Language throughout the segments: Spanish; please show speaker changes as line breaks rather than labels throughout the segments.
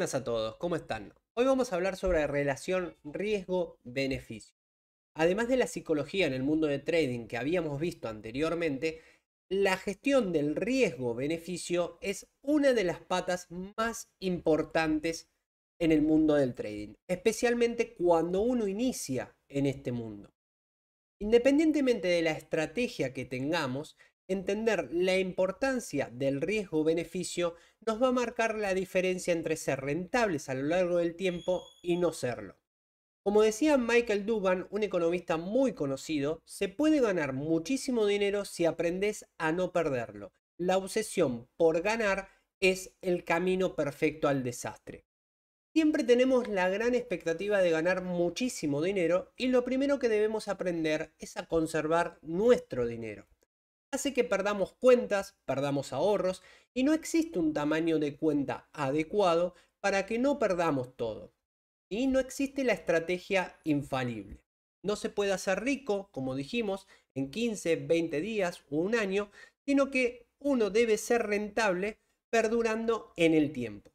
buenas a todos, ¿cómo están? Hoy vamos a hablar sobre relación riesgo-beneficio. Además de la psicología en el mundo de trading que habíamos visto anteriormente, la gestión del riesgo-beneficio es una de las patas más importantes en el mundo del trading, especialmente cuando uno inicia en este mundo. Independientemente de la estrategia que tengamos, Entender la importancia del riesgo-beneficio nos va a marcar la diferencia entre ser rentables a lo largo del tiempo y no serlo. Como decía Michael Duban, un economista muy conocido, se puede ganar muchísimo dinero si aprendes a no perderlo. La obsesión por ganar es el camino perfecto al desastre. Siempre tenemos la gran expectativa de ganar muchísimo dinero y lo primero que debemos aprender es a conservar nuestro dinero hace que perdamos cuentas, perdamos ahorros y no existe un tamaño de cuenta adecuado para que no perdamos todo. Y no existe la estrategia infalible. No se puede hacer rico, como dijimos, en 15, 20 días o un año, sino que uno debe ser rentable perdurando en el tiempo.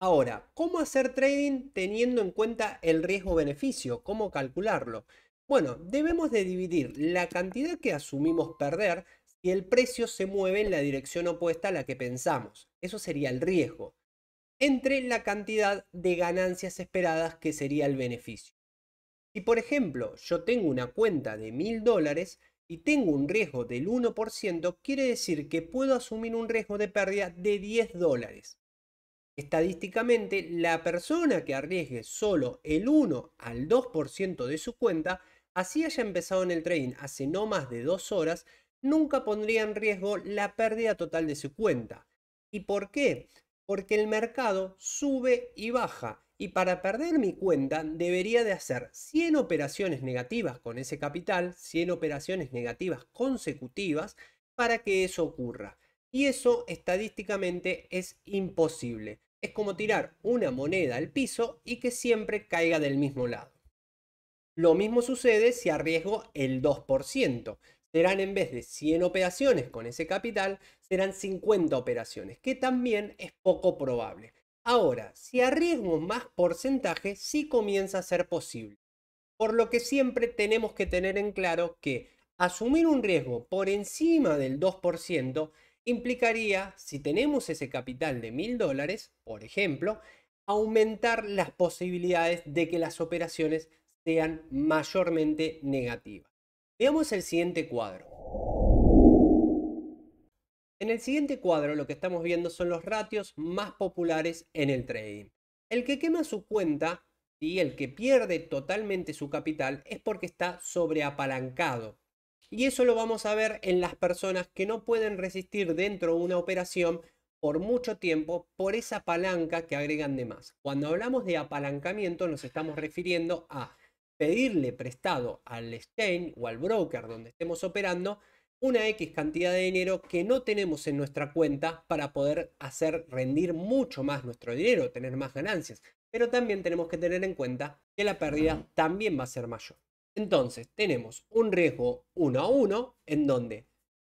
Ahora, ¿cómo hacer trading teniendo en cuenta el riesgo-beneficio? ¿Cómo calcularlo? Bueno, debemos de dividir la cantidad que asumimos perder si el precio se mueve en la dirección opuesta a la que pensamos. Eso sería el riesgo. Entre la cantidad de ganancias esperadas que sería el beneficio. Si por ejemplo yo tengo una cuenta de mil dólares y tengo un riesgo del 1%, quiere decir que puedo asumir un riesgo de pérdida de 10 dólares. Estadísticamente, la persona que arriesgue solo el 1 al 2% de su cuenta así haya empezado en el trading hace no más de dos horas, nunca pondría en riesgo la pérdida total de su cuenta. ¿Y por qué? Porque el mercado sube y baja y para perder mi cuenta debería de hacer 100 operaciones negativas con ese capital, 100 operaciones negativas consecutivas para que eso ocurra. Y eso estadísticamente es imposible. Es como tirar una moneda al piso y que siempre caiga del mismo lado. Lo mismo sucede si arriesgo el 2%. Serán en vez de 100 operaciones con ese capital, serán 50 operaciones, que también es poco probable. Ahora, si arriesgo más porcentaje, sí comienza a ser posible. Por lo que siempre tenemos que tener en claro que asumir un riesgo por encima del 2% implicaría, si tenemos ese capital de 1000 dólares, por ejemplo, aumentar las posibilidades de que las operaciones sean mayormente negativas. Veamos el siguiente cuadro. En el siguiente cuadro lo que estamos viendo son los ratios más populares en el trading. El que quema su cuenta y el que pierde totalmente su capital es porque está sobreapalancado. Y eso lo vamos a ver en las personas que no pueden resistir dentro de una operación por mucho tiempo por esa palanca que agregan de más. Cuando hablamos de apalancamiento nos estamos refiriendo a pedirle prestado al exchange o al broker donde estemos operando una X cantidad de dinero que no tenemos en nuestra cuenta para poder hacer rendir mucho más nuestro dinero, tener más ganancias. Pero también tenemos que tener en cuenta que la pérdida también va a ser mayor. Entonces tenemos un riesgo 1 a 1 en donde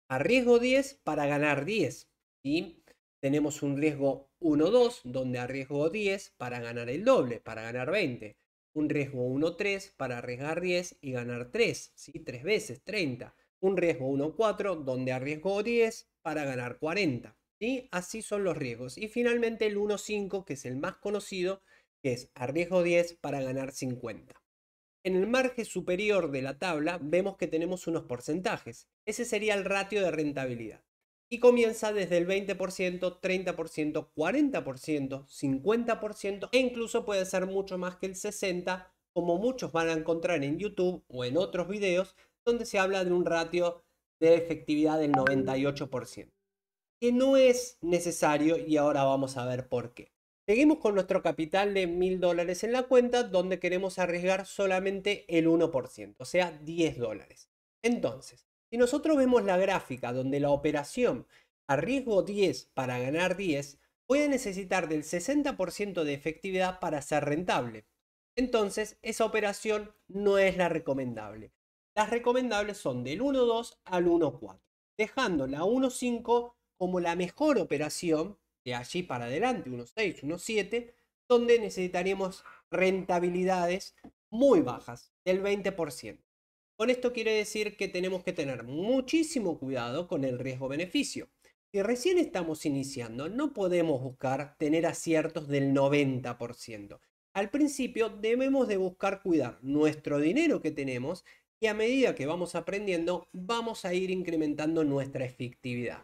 arriesgo 10 para ganar 10. Y Tenemos un riesgo 1-2 a donde arriesgo 10 para ganar el doble, para ganar 20 un riesgo 1-3 para arriesgar 10 y ganar 3, 3 veces, 30. Un riesgo 1-4 donde arriesgo 10 para ganar 40. Así son los riesgos. Y finalmente el 1-5, que es el más conocido, que es arriesgo 10 para ganar 50. En el margen superior de la tabla vemos que tenemos unos porcentajes. Ese sería el ratio de rentabilidad y comienza desde el 20%, 30%, 40%, 50% e incluso puede ser mucho más que el 60%, como muchos van a encontrar en YouTube o en otros videos, donde se habla de un ratio de efectividad del 98%, que no es necesario y ahora vamos a ver por qué. Seguimos con nuestro capital de $1,000 dólares en la cuenta, donde queremos arriesgar solamente el 1%, o sea, 10 dólares. Entonces, si nosotros vemos la gráfica donde la operación a riesgo 10 para ganar 10 puede necesitar del 60% de efectividad para ser rentable. Entonces, esa operación no es la recomendable. Las recomendables son del 1.2 al 1.4, dejando la 1.5 como la mejor operación, de allí para adelante, 1.6, 1.7, donde necesitaremos rentabilidades muy bajas, del 20%. Con esto quiere decir que tenemos que tener muchísimo cuidado con el riesgo-beneficio. Si recién estamos iniciando, no podemos buscar tener aciertos del 90%. Al principio debemos de buscar cuidar nuestro dinero que tenemos y a medida que vamos aprendiendo vamos a ir incrementando nuestra efectividad.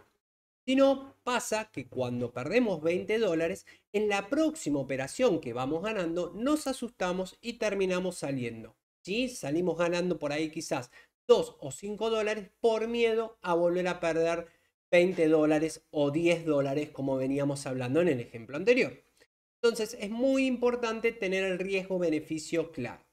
Si no, pasa que cuando perdemos 20 dólares, en la próxima operación que vamos ganando nos asustamos y terminamos saliendo. Si Salimos ganando por ahí quizás 2 o 5 dólares por miedo a volver a perder 20 dólares o 10 dólares como veníamos hablando en el ejemplo anterior. Entonces es muy importante tener el riesgo-beneficio claro.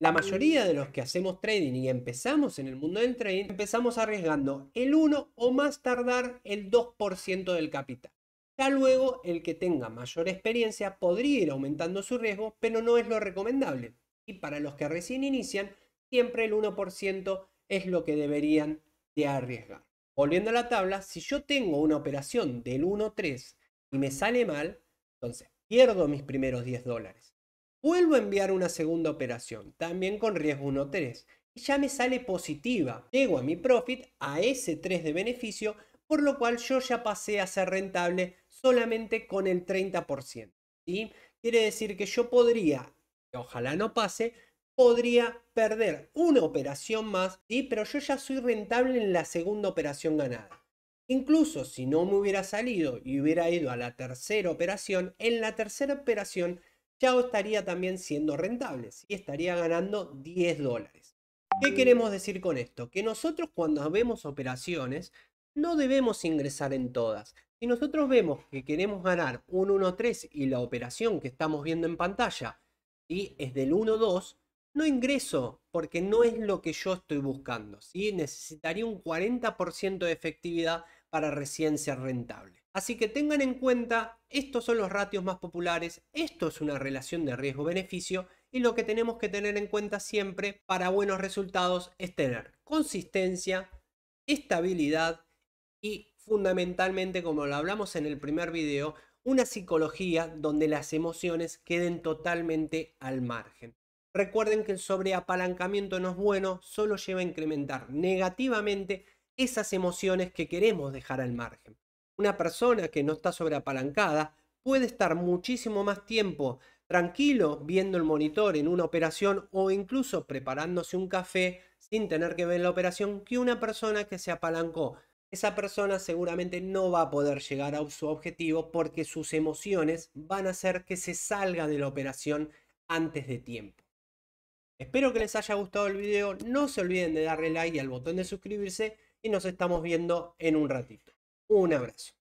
La mayoría de los que hacemos trading y empezamos en el mundo del trading, empezamos arriesgando el 1 o más tardar el 2% del capital. Ya luego el que tenga mayor experiencia podría ir aumentando su riesgo, pero no es lo recomendable y para los que recién inician, siempre el 1% es lo que deberían de arriesgar. Volviendo a la tabla, si yo tengo una operación del 1.3 y me sale mal, entonces pierdo mis primeros 10 dólares. Vuelvo a enviar una segunda operación, también con riesgo 1.3, y ya me sale positiva. Llego a mi profit, a ese 3 de beneficio, por lo cual yo ya pasé a ser rentable solamente con el 30%. ¿sí? Quiere decir que yo podría ojalá no pase, podría perder una operación más, ¿sí? pero yo ya soy rentable en la segunda operación ganada. Incluso si no me hubiera salido y hubiera ido a la tercera operación, en la tercera operación ya estaría también siendo rentable y estaría ganando 10 dólares. ¿Qué queremos decir con esto? Que nosotros cuando vemos operaciones no debemos ingresar en todas. Si nosotros vemos que queremos ganar un 3 y la operación que estamos viendo en pantalla es del 1-2, no ingreso porque no es lo que yo estoy buscando. ¿sí? Necesitaría un 40% de efectividad para recién ser rentable. Así que tengan en cuenta, estos son los ratios más populares, esto es una relación de riesgo-beneficio y lo que tenemos que tener en cuenta siempre para buenos resultados es tener consistencia, estabilidad y fundamentalmente, como lo hablamos en el primer video, una psicología donde las emociones queden totalmente al margen. Recuerden que el sobreapalancamiento no es bueno, solo lleva a incrementar negativamente esas emociones que queremos dejar al margen. Una persona que no está sobreapalancada puede estar muchísimo más tiempo tranquilo viendo el monitor en una operación o incluso preparándose un café sin tener que ver la operación que una persona que se apalancó esa persona seguramente no va a poder llegar a su objetivo porque sus emociones van a hacer que se salga de la operación antes de tiempo. Espero que les haya gustado el video, no se olviden de darle like y al botón de suscribirse y nos estamos viendo en un ratito. Un abrazo.